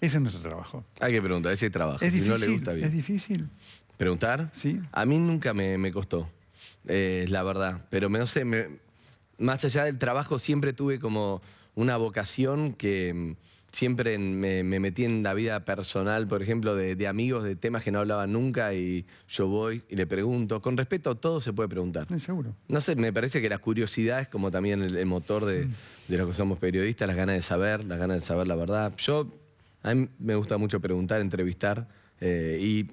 Ese es nuestro trabajo. Hay que preguntar, ese es trabajo. Es difícil, ¿Preguntar? Sí. A mí nunca me, costó, es eh, la verdad. Pero no sé, más allá del trabajo siempre tuve como una vocación que mm, siempre me, metí en la vida personal, por ejemplo, de, amigos, de temas que no hablaba nunca y yo voy y le pregunto. Con respeto, todo se puede preguntar. seguro. No sé, me parece que la curiosidad es como también el, motor de, mm. los que somos periodistas, las ganas de saber, las ganas de saber la verdad. Yo a mí me gusta mucho preguntar, entrevistar eh, y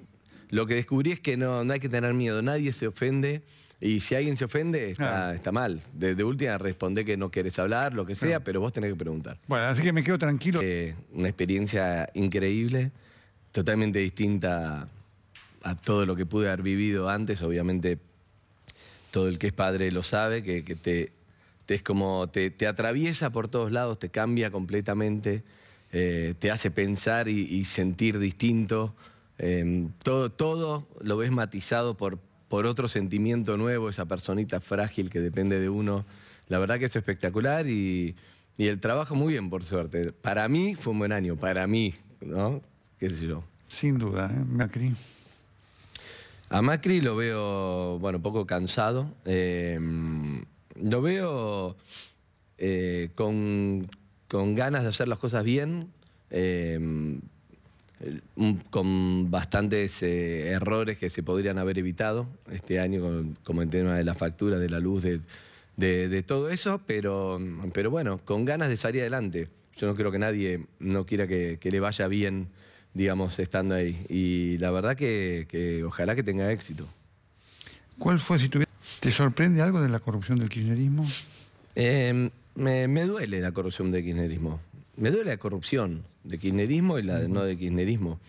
lo que descubrí es que no, hay que tener miedo, nadie se ofende. Y si alguien se ofende, está, mal. Desde última, responde que no quieres hablar, lo que sea, pero vos tenés que preguntar. Bueno, así que me quedo tranquilo. Eh, una experiencia increíble, totalmente distinta a todo lo que pude haber vivido antes. Obviamente, todo el que es padre lo sabe, que, te, es como, te atraviesa por todos lados, te cambia completamente. Eh, te hace pensar y, sentir distinto. Em, todo, todo lo ves matizado por, por otro sentimiento nuevo, esa personita frágil que depende de uno. La verdad que es espectacular y, el trabajo muy bien, por suerte. Para mí fue un buen año, para mí, ¿no? ¿Qué sé Sin duda, ¿eh? Macri. A Macri lo veo, bueno, poco cansado. Em, lo veo eh, con, con ganas de hacer las cosas bien, em, con bastantes eh, errores que se podrían haber evitado este año, como el tema de la factura, de la luz, de, todo eso, pero, pero bueno, con ganas de salir adelante. Yo no creo que nadie no quiera que, le vaya bien, digamos, estando ahí. Y la verdad que, ojalá que tenga éxito. ¿Cuál fue, si te sorprende algo de la corrupción del kirchnerismo? Em, me, duele la corrupción de kirchnerismo. Me duele la corrupción de kirchnerismo y la de, no de kirchnerismo.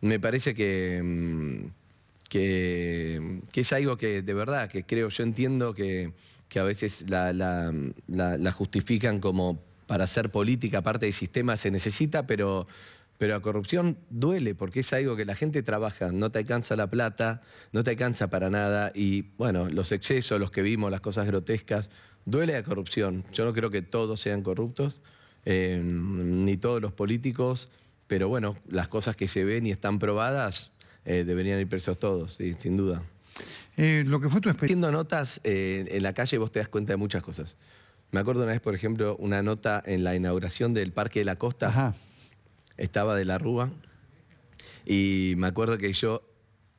Me parece que, mm, que, es algo que de verdad, que creo, yo entiendo que, que a veces la, la, justifican como para hacer política, parte del sistema se necesita, pero, pero la corrupción duele porque es algo que la gente trabaja, no te alcanza la plata, no te alcanza para nada y bueno, los excesos, los que vimos, las cosas grotescas, Duele la corrupción. Yo no creo que todos sean corruptos, eh, ni todos los políticos, pero bueno, las cosas que se ven y están probadas eh, deberían ir presos todos, sin duda. Eh, lo que fue tu notas en la calle vos te das cuenta de muchas cosas. Me acuerdo una vez, por ejemplo, una nota en la inauguración del Parque de la Costa. Ajá. Estaba de la Rúa. Y me acuerdo que yo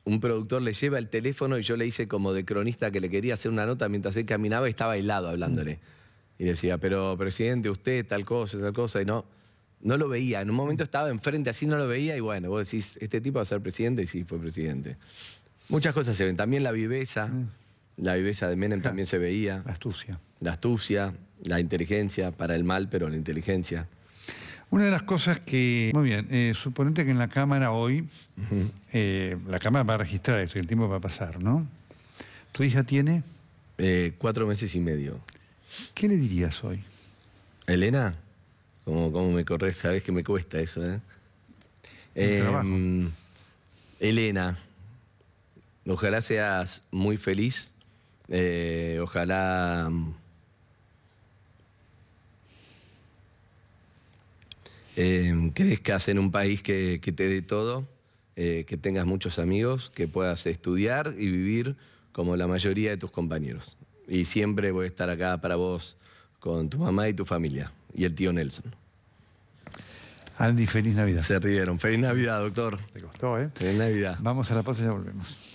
un productor le lleva el teléfono y yo le hice como de cronista que le quería hacer una nota mientras él caminaba y estaba aislado hablándole. Y decía, pero presidente, usted tal cosa, tal cosa, y no, no lo veía. En un momento estaba enfrente, así no lo veía, y bueno, vos decís, este tipo va a ser presidente, y sí, fue presidente. Muchas cosas se ven, también la viveza, la viveza de Menem también se veía. La astucia. La astucia, la inteligencia, para el mal, pero la inteligencia. Una de las cosas que, muy bien, eh, suponete que en la cámara hoy, eh, la cámara va a registrar esto, el tiempo va a pasar, ¿no? ¿Tu hija tiene? Eh, cuatro meses y medio. ¿Qué le dirías hoy? Elena, como, me corres, sabes que me cuesta eso, eh em, Elena, ojalá seas muy feliz, eh, ojalá mm, Em, que crezcas en un país que, te dé todo, eh, que tengas muchos amigos, que puedas estudiar y vivir como la mayoría de tus compañeros. Y siempre voy a estar acá para vos, con tu mamá y tu familia, y el tío Nelson. Andy, feliz Navidad. Se rieron. Feliz Navidad, doctor. Te costó, ¿eh? Feliz Navidad. Vamos a la pausa y ya volvemos.